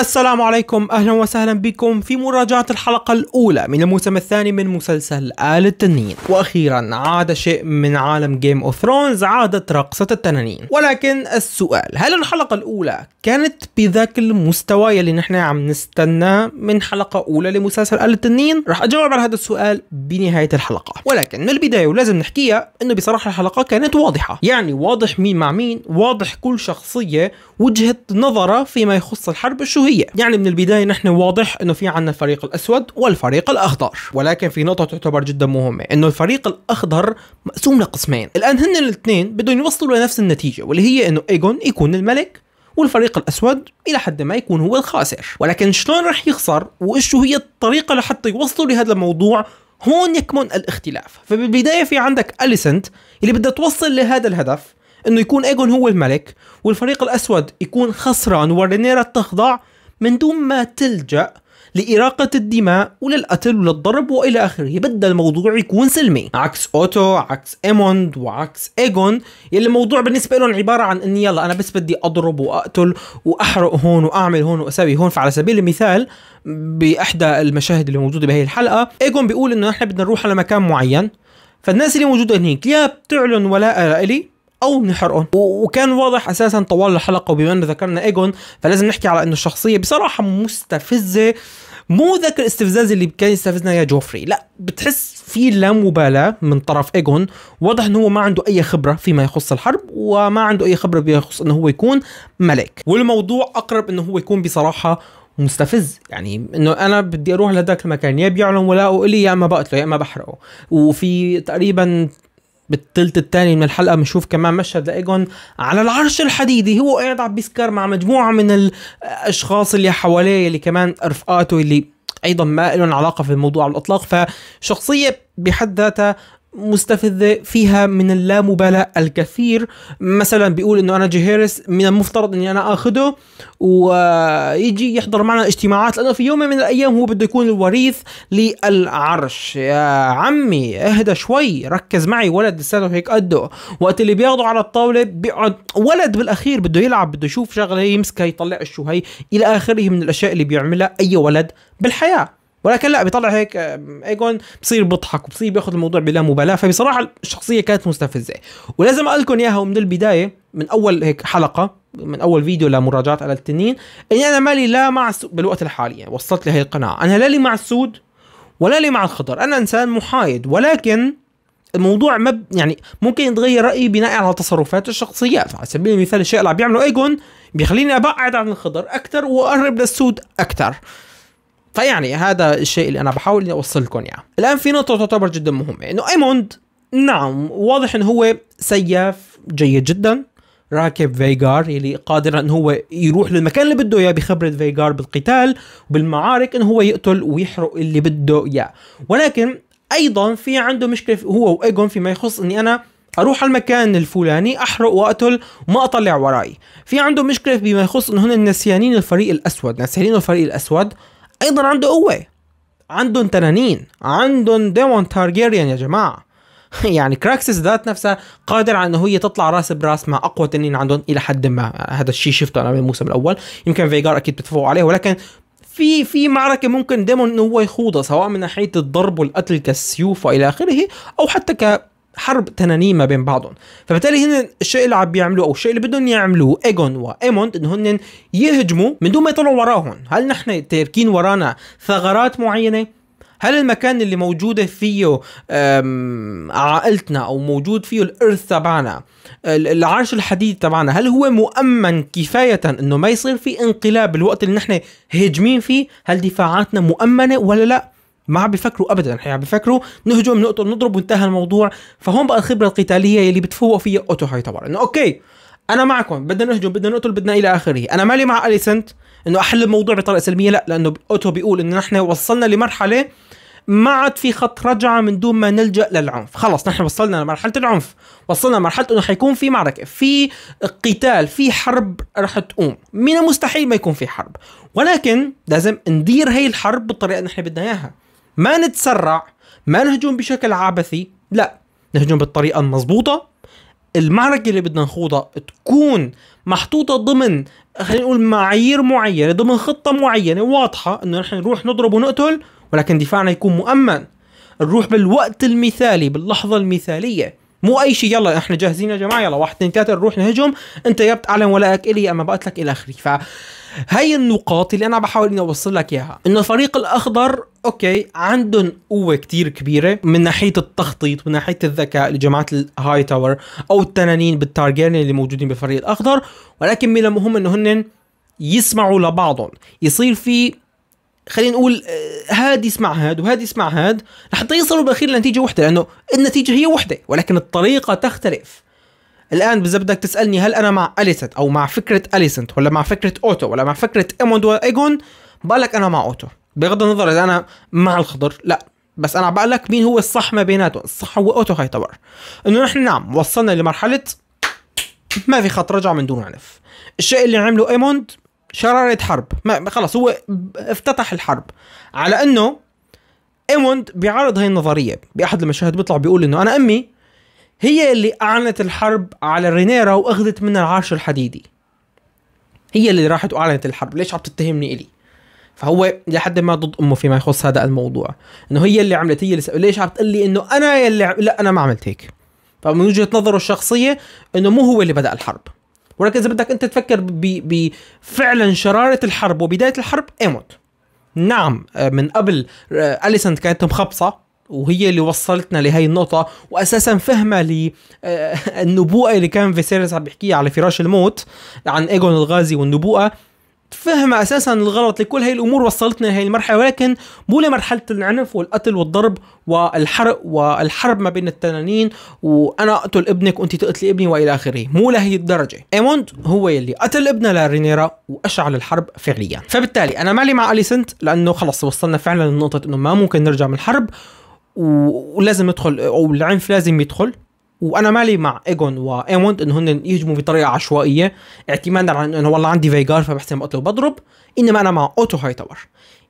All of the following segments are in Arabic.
السلام عليكم اهلا وسهلا بكم في مراجعة الحلقة الاولى من الموسم الثاني من مسلسل آل التنين واخيرا عاد شيء من عالم جيم اوف ثرونز عادت رقصة التنانين ولكن السؤال هل الحلقة الاولى كانت بذاك المستوى يلي نحن عم نستناه من حلقة اولى لمسلسل آل التنين راح اجاوب على هذا السؤال بنهاية الحلقة ولكن من البداية ولازم نحكيها انه بصراحة الحلقة كانت واضحة يعني واضح مين مع مين واضح كل شخصية وجهة نظرها فيما يخص الحرب الشهيرة القضيه يعني من البدايه نحن واضح انه في عندنا الفريق الاسود والفريق الاخضر ولكن في نقطه تعتبر جدا مهمه انه الفريق الاخضر مقسوم لقسمين الان هن الاثنين بدهم يوصلوا لنفس النتيجه واللي هي انه ايجون يكون الملك والفريق الاسود الى حد ما يكون هو الخاسر ولكن شلون رح يخسر وايش هي الطريقه لحتى يوصلوا لهذا الموضوع هون يكمن الاختلاف فبالبدايه في عندك اليسنت اللي بدها توصل لهذا الهدف انه يكون ايجون هو الملك والفريق الاسود يكون خسران ورينيرا تخضع من دون ما تلجأ لإراقة الدماء وللقتل وللضرب وإلى آخره بدأ الموضوع يكون سلمي عكس أوتو عكس إيموند وعكس إيجون يلي الموضوع بالنسبة لهم عبارة عن أني يلا أنا بس بدي أضرب وأقتل وأحرق هون وأعمل هون وأسوي هون فعلى سبيل المثال بإحدى المشاهد اللي موجودة بهي الحلقة إيجون بيقول إنه نحن بدنا نروح على مكان معين فالناس اللي موجودة هنيك يا بتعلن ولاء لإلي او نحرقهم وكان واضح اساسا طوال الحلقه وبما انه ذكرنا ايجون فلازم نحكي على انه الشخصيه بصراحه مستفزه مو ذاك الاستفزاز اللي كان يستفزنا يا جوفري لا بتحس في لا مبالاه من طرف ايجون واضح انه هو ما عنده اي خبره فيما يخص الحرب وما عنده اي خبره بما يخص انه هو يكون ملك والموضوع اقرب انه هو يكون بصراحه مستفز يعني انه انا بدي اروح لهذاك المكان يا بيعلن ولاءه لي يا اما بقتله يا اما بحرقه وفي تقريبا بالثلث الثاني من الحلقه بنشوف كمان مشهد لايجون على العرش الحديدي هو قاعد عم بيسكر مع مجموعه من الاشخاص اللي حواليه اللي كمان رفقاته اللي ايضا ما لهم علاقه في الموضوع على الاطلاق فشخصيه بحد ذاتها مستفزه فيها من اللامبالاه الكثير مثلا بيقول انه انا جهيرس من المفترض اني انا اخده ويجي يحضر معنا اجتماعات لانه في يوم من الايام هو بده يكون الوريث للعرش يا عمي اهدى شوي ركز معي ولد لساته هيك قده وقت اللي بياخده على الطاوله بيقعد ولد بالاخير بده يلعب بده يشوف شغله يمسكها يطلع شو هي الى اخره من الاشياء اللي بيعملها اي ولد بالحياه ولكن لا بيطلع هيك ايجون بصير بيضحك وبصير بياخذ الموضوع بلا مبالاه فبصراحه الشخصيه كانت مستفزه ولازم اقول لكم اياها من البدايه من اول هيك حلقه من اول فيديو لمراجعه على التنين اني انا مالي لا مع السود بالوقت الحالي يعني وصلت لهي القناعه انا لا لي مع السود ولا لي مع الخضر انا انسان محايد ولكن الموضوع ما مب... يعني ممكن يتغير رايي بناء على تصرفات الشخصيات على سبيل المثال الشيء اللي عم بيعمله ايجون بيخليني ابعد عن الخضر اكثر واقرب للسود اكثر فيعني هذا الشيء اللي انا بحاول اني اوصل لكم اياه. الان في نقطه تعتبر جدا مهمه انه ايموند نعم واضح انه هو سياف جيد جدا راكب فيجار اللي قادر ان هو يروح للمكان اللي بده اياه بخبره فيجار بالقتال وبالمعارك انه هو يقتل ويحرق اللي بده اياه ولكن ايضا في عنده مشكله هو وايجون فيما يخص اني انا اروح على المكان الفلاني احرق واقتل وما اطلع وراي في عنده مشكله بما يخص انه هن نسيانين الفريق الاسود نسيانين الفريق الاسود ايضا عنده قوه عندهم تنانين عندهم ديمون تارجيريان يا جماعه يعني كراكسس ذات نفسها قادر على انه هي تطلع راس براس مع اقوى تنين عندهم الى حد ما هذا الشيء شفته انا بالموسم الاول يمكن فيجار اكيد بتفوق عليه ولكن في في معركه ممكن ديمون انه هو يخوضها سواء من ناحيه الضرب والقتل كالسيوف والى اخره او حتى ك حرب تنانين ما بين بعضهم فبالتالي هن الشيء اللي عم بيعملوه او الشيء اللي بدهم يعملوه ايجون وايموند انه هن يهجموا من دون ما يطلعوا وراهم هل نحن تاركين ورانا ثغرات معينه هل المكان اللي موجودة فيه عائلتنا أو موجود فيه الإرث تبعنا العرش الحديد تبعنا هل هو مؤمن كفاية أنه ما يصير في انقلاب الوقت اللي نحن هاجمين فيه هل دفاعاتنا مؤمنة ولا لا ما عم بيفكروا ابدا يعني عم بيفكروا نهجم نقتل نضرب وانتهى الموضوع فهون بقى الخبره القتاليه يلي بتفوق فيها اوتو هاي تاور انه اوكي انا معكم بدنا نهجم بدنا نقتل بدنا الى اخره انا مالي مع اليسنت انه احل الموضوع بطريقه سلميه لا لانه اوتو بيقول انه نحن وصلنا لمرحله ما عاد في خط رجعة من دون ما نلجأ للعنف خلص نحن وصلنا لمرحلة العنف وصلنا لمرحلة أنه حيكون في معركة في قتال في حرب رح تقوم من المستحيل ما يكون في حرب ولكن لازم ندير هي الحرب بالطريقة اللي نحن بدنا إياها ما نتسرع ما نهجم بشكل عبثي لا نهجم بالطريقة المضبوطة المعركة اللي بدنا نخوضها تكون محطوطة ضمن خلينا نقول معايير معينة ضمن خطة معينة واضحة انه نحن نروح نضرب ونقتل ولكن دفاعنا يكون مؤمن نروح بالوقت المثالي باللحظة المثالية مو اي شيء يلا احنا جاهزين يا جماعه يلا واحد اثنين ثلاثه نروح نهجم انت يا بتعلن ولائك الي اما بقتلك الى اخره فهي النقاط اللي انا بحاول اني اوصل لك اياها انه الفريق الاخضر اوكي عندهم قوه كتير كبيره من ناحيه التخطيط من ناحيه الذكاء لجماعه الهاي تاور او التنانين بالتارجيرن اللي موجودين بالفريق الاخضر ولكن من المهم انه هن يسمعوا لبعضهم يصير في خلينا نقول آه، هاد يسمع هاد وهاد يسمع هاد لحتى يصلوا بالاخير لنتيجه وحده لانه النتيجه هي وحده ولكن الطريقه تختلف الان اذا بدك تسالني هل انا مع اليسنت او مع فكره اليسنت ولا مع فكره اوتو ولا مع فكره ايموند وايجون بقلك انا مع اوتو بغض النظر اذا انا مع الخضر لا بس انا بقلك مين هو الصح ما بيناتهم الصح هو اوتو هايتاور انه نحن نعم وصلنا لمرحله ما في خط رجع من دون عنف الشيء اللي عمله ايموند شرارة حرب ما خلص هو افتتح الحرب على انه ايموند بيعارض هاي النظرية بأحد المشاهد بيطلع بيقول انه انا امي هي اللي اعلنت الحرب على رينيرا واخذت منها العرش الحديدي هي اللي راحت واعلنت الحرب ليش عم تتهمني الي فهو لحد ما ضد امه فيما يخص هذا الموضوع انه هي اللي عملت هي اللي ليش عم تقول لي انه انا اللي لا انا ما عملت هيك فمن وجهه نظره الشخصيه انه مو هو اللي بدا الحرب ولكن اذا بدك انت تفكر بفعلا شراره الحرب وبدايه الحرب ايموت نعم آه، من قبل آه، اليسنت كانت مخبصه وهي اللي وصلتنا لهي النقطة وأساسا فهمها للنبوءة آه، اللي كان فيسيريس عم بيحكيها على فراش الموت عن إيجون الغازي والنبوءة فهم اساسا الغلط لكل هاي الامور وصلتنا لهي المرحله ولكن مو لمرحله العنف والقتل والضرب والحرق والحرب ما بين التنانين وانا اقتل ابنك وانت تقتلي ابني والى اخره مو لهي الدرجه ايموند هو يلي قتل ابنه لرينيرا واشعل الحرب فعليا فبالتالي انا مالي مع اليسنت لانه خلص وصلنا فعلا لنقطه انه ما ممكن نرجع من الحرب ولازم ندخل او العنف لازم يدخل وانا مالي مع ايجون وايموند ان هن يهجموا بطريقه عشوائيه اعتمادا على انه والله عندي فيجار فبحسن بقتله وبضرب انما انا مع اوتو هاي تاور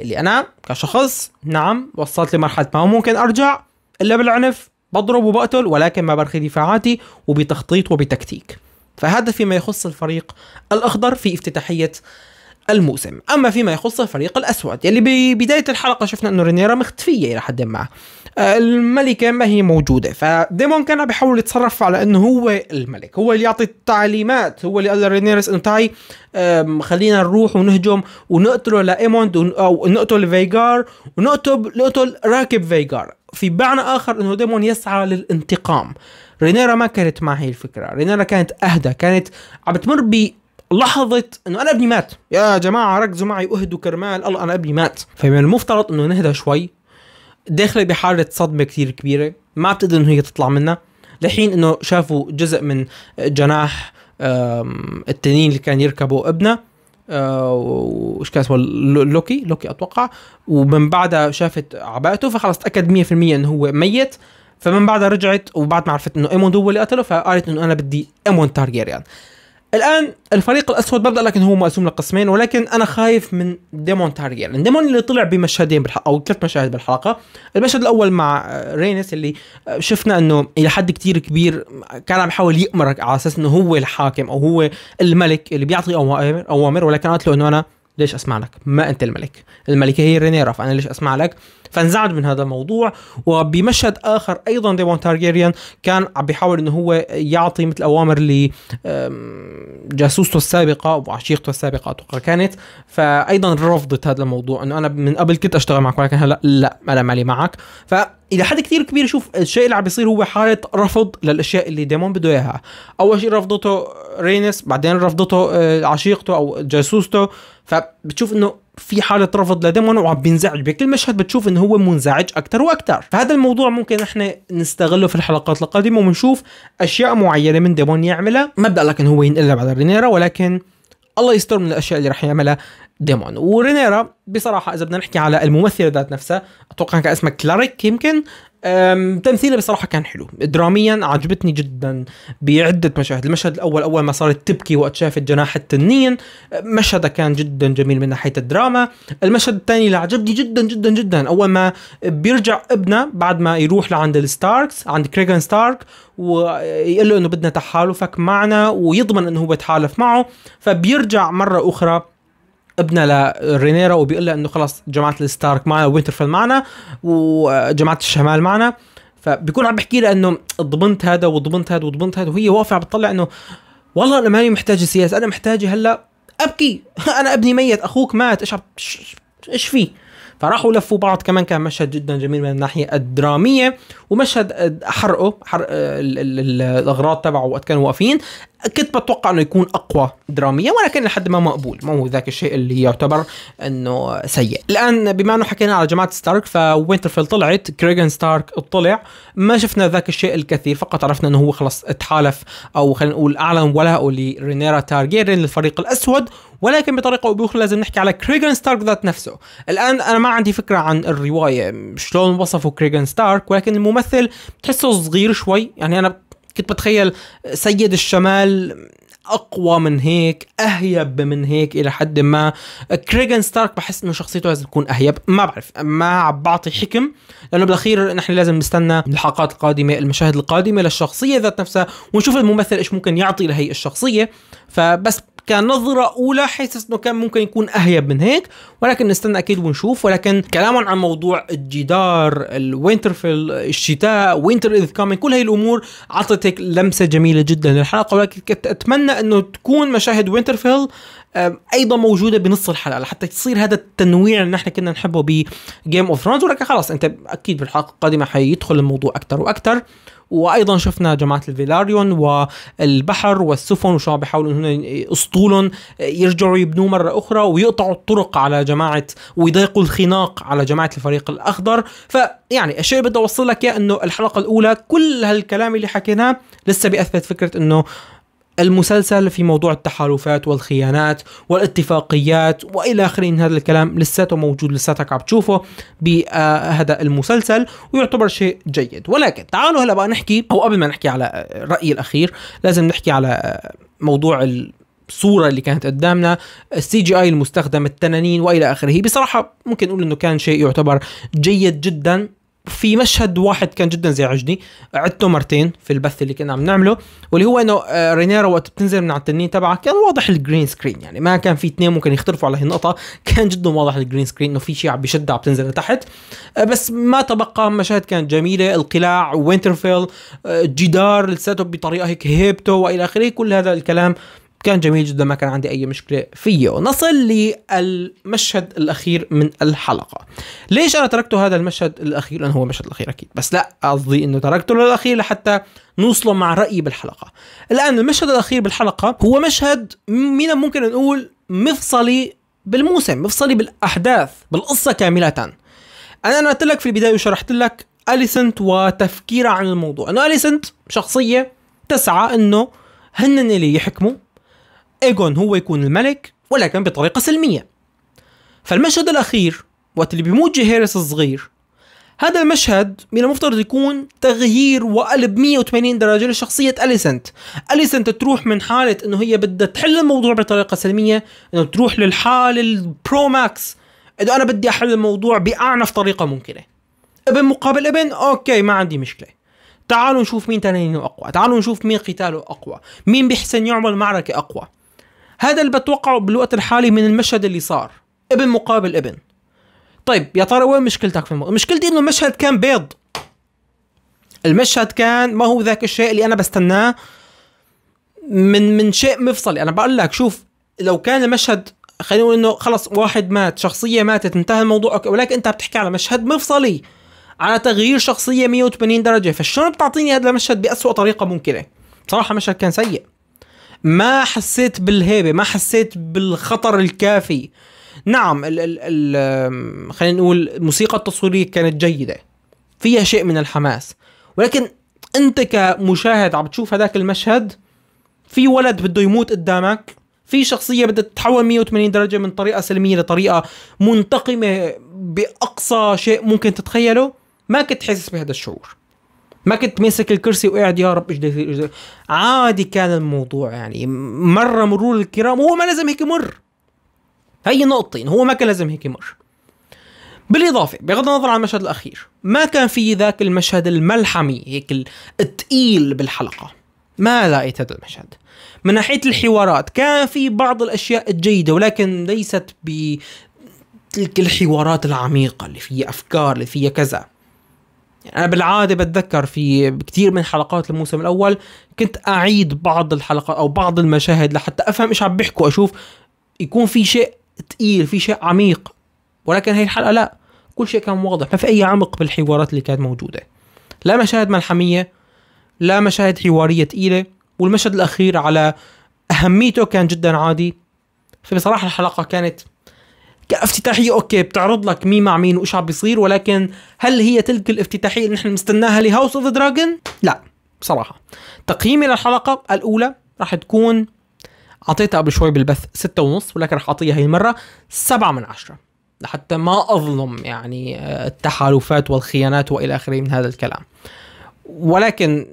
اللي انا كشخص نعم وصلت لمرحله ما ممكن ارجع الا بالعنف بضرب وبقتل ولكن ما برخي دفاعاتي وبتخطيط وبتكتيك فهذا فيما يخص الفريق الاخضر في افتتاحيه الموسم اما فيما يخص الفريق الاسود يلي يعني ببدايه الحلقه شفنا انه رينيرا مختفيه الى حد ما آه، الملكه ما هي موجوده فديمون كان بيحاول يتصرف على انه هو الملك هو اللي يعطي التعليمات هو اللي قال لرينيرس انه تعي خلينا نروح ونهجم ونقتله لايموند او نقتل فيجار ونقتل نقتل راكب فيجار في معنى اخر انه ديمون يسعى للانتقام رينيرا ما كانت مع هي الفكره رينيرا كانت اهدى كانت عم تمر ب لحظة انه انا ابني مات، يا جماعة ركزوا معي اهدوا كرمال الله انا ابني مات، فمن المفترض انه نهدى شوي داخله بحاله صدمه كثير كبيره ما بتقدر انه هي تطلع منها لحين انه شافوا جزء من جناح التنين اللي كان يركبه ابنه آه، وش كان اسمه لوكي لوكي اتوقع ومن بعدها شافت عباءته فخلص تاكد 100% انه هو ميت فمن بعدها رجعت وبعد ما عرفت انه ايموند هو اللي قتله فقالت انه انا بدي ايموند تارجيريان يعني. الان الفريق الاسود بدا لكن هو مقسوم لقسمين ولكن انا خايف من ديمون تارجيريان يعني ديمون اللي طلع بمشهدين بالحلقه او ثلاث مشاهد بالحلقه المشهد الاول مع رينس اللي شفنا انه الى حد كتير كبير كان عم يحاول يامرك على اساس انه هو الحاكم او هو الملك اللي بيعطي اوامر اوامر ولكن قالت له انه انا ليش اسمع لك ما انت الملك الملكه هي رينيرا فانا ليش اسمع لك فانزعج من هذا الموضوع وبمشهد اخر ايضا ديمون تارجيريان كان عم بيحاول انه هو يعطي مثل اوامر ل جاسوسته السابقه وعشيقته السابقه اتوقع كانت فايضا رفضت هذا الموضوع انه انا من قبل كنت اشتغل معك ولكن هلا لا انا مالي معك ف الى حد كثير كبير شوف الشيء اللي عم بيصير هو حاله رفض للاشياء اللي ديمون بده اياها اول شيء رفضته رينس بعدين رفضته آه، عشيقته او جاسوسته فبتشوف انه في حاله رفض لديمون وعم بينزعج بكل مشهد بتشوف انه هو منزعج اكثر واكثر فهذا الموضوع ممكن احنا نستغله في الحلقات القادمه ونشوف اشياء معينه من ديمون يعملها ما بدي لك انه هو ينقلها على رينيرا ولكن الله يستر من الاشياء اللي راح يعملها ديمون ورينيرا بصراحه اذا بدنا نحكي على الممثله ذات نفسها اتوقع كان اسمها كلاريك يمكن تمثيله بصراحه كان حلو دراميا عجبتني جدا بعده مشاهد المشهد الاول اول ما صارت تبكي وقت شافت جناح التنين مشهد كان جدا جميل من ناحيه الدراما المشهد الثاني اللي عجبني جدا جدا جدا اول ما بيرجع ابنه بعد ما يروح لعند الستاركس عند كريغان ستارك ويقول له انه بدنا تحالفك معنا ويضمن انه هو بتحالف معه فبيرجع مره اخرى ابنه لرينيرا وبيقول له انه خلص جماعه الستارك معنا وينترفيل معنا وجماعه الشمال معنا فبيكون عم بحكي لها انه ضمنت هذا وضمنت هذا وضمنت هذا وهي واقفه عم بتطلع انه والله انا ماني محتاجه سياسه انا محتاجه هلا ابكي انا ابني ميت اخوك مات ايش ايش في فراحوا لفوا بعض كمان كان مشهد جدا جميل من الناحيه الدراميه ومشهد حرقه حرق الاغراض تبعه وقت كانوا واقفين كنت بتوقع انه يكون اقوى دراميا ولكن لحد ما مقبول ما هو ذاك الشيء اللي يعتبر انه سيء الان بما انه حكينا على جماعه ستارك فوينترفيل طلعت كريغن ستارك طلع ما شفنا ذاك الشيء الكثير فقط عرفنا انه هو خلص تحالف او خلينا نقول اعلن ولاءه لرينيرا تارجيرين للفريق الاسود ولكن بطريقه او باخرى لازم نحكي على كريغن ستارك ذات نفسه الان انا ما عندي فكره عن الروايه شلون وصفوا كريغن ستارك ولكن الممثل بتحسه صغير شوي يعني انا كنت بتخيل سيد الشمال اقوى من هيك اهيب من هيك الى حد ما كريغن ستارك بحس انه شخصيته لازم تكون اهيب ما بعرف ما عم بعطي حكم لانه بالاخير نحن لازم نستنى الحلقات القادمه المشاهد القادمه للشخصيه ذات نفسها ونشوف الممثل ايش ممكن يعطي لهي الشخصيه فبس كنظره اولى حيث انه كان ممكن يكون اهيب من هيك ولكن نستنى اكيد ونشوف ولكن كلاما عن موضوع الجدار الوينترفيل الشتاء وينتر اذ كامين كل هاي الامور هيك لمسه جميله جدا للحلقه ولكن كنت اتمنى انه تكون مشاهد وينترفيل ايضا موجوده بنص الحلقه لحتى تصير هذا التنويع اللي نحن كنا نحبه بجيم اوف ثرونز ولكن خلاص انت اكيد بالحلقه القادمه حيدخل الموضوع اكثر واكثر وايضا شفنا جماعه الفيلاريون والبحر والسفن وشو بيحاولوا هنا اسطولهم يرجعوا يبنوه مره اخرى ويقطعوا الطرق على جماعه ويضيقوا الخناق على جماعه الفريق الاخضر فيعني الشيء اللي بدي اوصل لك اياه انه الحلقه الاولى كل هالكلام اللي حكيناه لسه بيأثبت فكره انه المسلسل في موضوع التحالفات والخيانات والاتفاقيات والى اخره من هذا الكلام لساته موجود لساتك عم تشوفه بهذا المسلسل ويعتبر شيء جيد ولكن تعالوا هلا بقى نحكي او قبل ما نحكي على رايي الاخير لازم نحكي على موضوع الصورة اللي كانت قدامنا السي جي اي المستخدم التنانين والى اخره بصراحة ممكن نقول انه كان شيء يعتبر جيد جدا في مشهد واحد كان جدا زعجني عدته مرتين في البث اللي كنا عم نعمله واللي هو انه آه، رينيرا وقت بتنزل من على التنين تبعها كان واضح الجرين سكرين يعني ما كان في اثنين ممكن يختلفوا على هالنقطه كان جدا واضح الجرين سكرين انه في شيء عم بشد عم تنزل لتحت آه، بس ما تبقى مشاهد كانت جميله القلاع وينترفيل آه، جدار السيت بطريقه هيك هيبته والى اخره كل هذا الكلام كان جميل جدا ما كان عندي اي مشكله فيه نصل للمشهد الاخير من الحلقه ليش انا تركت هذا المشهد الاخير لانه هو المشهد الاخير اكيد بس لا قصدي انه تركته للاخير لحتى نوصله مع رايي بالحلقه الان المشهد الاخير بالحلقه هو مشهد من ممكن نقول مفصلي بالموسم مفصلي بالاحداث بالقصه كامله انا انا قلت لك في البدايه وشرحت لك اليسنت وتفكيرها عن الموضوع انه اليسنت شخصيه تسعى انه هن اللي يحكموا ايجون هو يكون الملك ولكن بطريقة سلمية فالمشهد الأخير وقت اللي بيموت جهيرس الصغير هذا المشهد من المفترض يكون تغيير وقلب 180 درجة لشخصية أليسنت أليسنت تروح من حالة انه هي بدها تحل الموضوع بطريقة سلمية انه تروح للحالة البرو ماكس انه انا بدي احل الموضوع باعنف طريقة ممكنة ابن مقابل ابن اوكي ما عندي مشكلة تعالوا نشوف مين تنينه اقوى تعالوا نشوف مين قتاله اقوى مين بيحسن يعمل معركة اقوى هذا اللي بتوقعه بالوقت الحالي من المشهد اللي صار ابن مقابل ابن طيب يا ترى وين مشكلتك في الموضوع مشكلتي انه المشهد كان بيض المشهد كان ما هو ذاك الشيء اللي انا بستناه من من شيء مفصلي انا بقول لك شوف لو كان المشهد خلينا نقول انه خلص واحد مات شخصيه ماتت انتهى الموضوع ولكن انت بتحكي على مشهد مفصلي على تغيير شخصيه 180 درجه فشلون بتعطيني هذا المشهد باسوا طريقه ممكنه بصراحه المشهد كان سيء ما حسيت بالهيبه ما حسيت بالخطر الكافي نعم ال ال ال خلينا نقول الموسيقى التصويريه كانت جيده فيها شيء من الحماس ولكن انت كمشاهد عم تشوف هذاك المشهد في ولد بده يموت قدامك في شخصيه بدها تتحول 180 درجه من طريقه سلميه لطريقه منتقمه باقصى شيء ممكن تتخيله ما كنت حاسس بهذا الشعور ما كنت ماسك الكرسي وقاعد يا رب ايش يصير عادي كان الموضوع يعني مر مرور الكرام هو ما لازم هيك يمر هي نقطتين هو ما كان لازم هيك يمر بالإضافة بغض النظر عن المشهد الأخير ما كان في ذاك المشهد الملحمي هيك الثقيل بالحلقة ما لقيت هذا المشهد من ناحية الحوارات كان في بعض الأشياء الجيدة ولكن ليست ب تلك الحوارات العميقة اللي فيها أفكار اللي فيها كذا انا بالعاده بتذكر في كثير من حلقات الموسم الاول كنت اعيد بعض الحلقات او بعض المشاهد لحتى افهم ايش عم بيحكوا اشوف يكون في شيء ثقيل في شيء عميق ولكن هي الحلقه لا كل شيء كان واضح ما في اي عمق بالحوارات اللي كانت موجوده لا مشاهد ملحميه لا مشاهد حواريه ثقيله والمشهد الاخير على اهميته كان جدا عادي فبصراحه الحلقه كانت كافتتاحيه اوكي بتعرض لك مين مع مين وايش عم بيصير ولكن هل هي تلك الافتتاحيه اللي نحن مستناها لهاوس اوف دراجون؟ لا بصراحه تقييمي للحلقه الاولى راح تكون اعطيتها قبل شوي بالبث ستة ونص ولكن راح اعطيها هي المره سبعة من عشرة لحتى ما اظلم يعني آه، التحالفات والخيانات والى اخره من هذا الكلام ولكن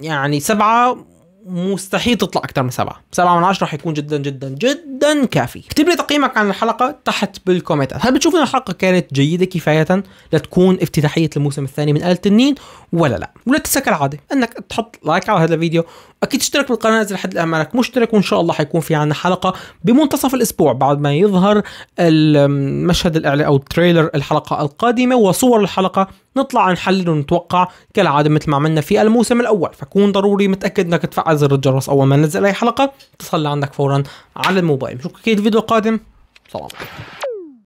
يعني سبعة مستحيل تطلع اكثر من سبعه، سبعه من عشره حيكون جدا جدا جدا كافي. اكتب لي تقييمك عن الحلقه تحت بالكومنتات، هل بتشوف ان الحلقه كانت جيده كفايه لتكون افتتاحيه الموسم الثاني من آلة التنين ولا لا؟ ولا تنسى كالعاده انك تحط لايك على هذا الفيديو اكيد اشترك بالقناه اذا لحد الان مانك مشترك وان شاء الله حيكون في عندنا حلقه بمنتصف الاسبوع بعد ما يظهر المشهد الاعلى او تريلر الحلقه القادمه وصور الحلقه نطلع نحلل ونتوقع كالعاده مثل ما عملنا في الموسم الاول فكون ضروري متاكد انك تفعل زر الجرس اول ما ننزل اي حلقه تصل عندك فورا على الموبايل نشوفك اكيد فيديو قادم سلام عليكم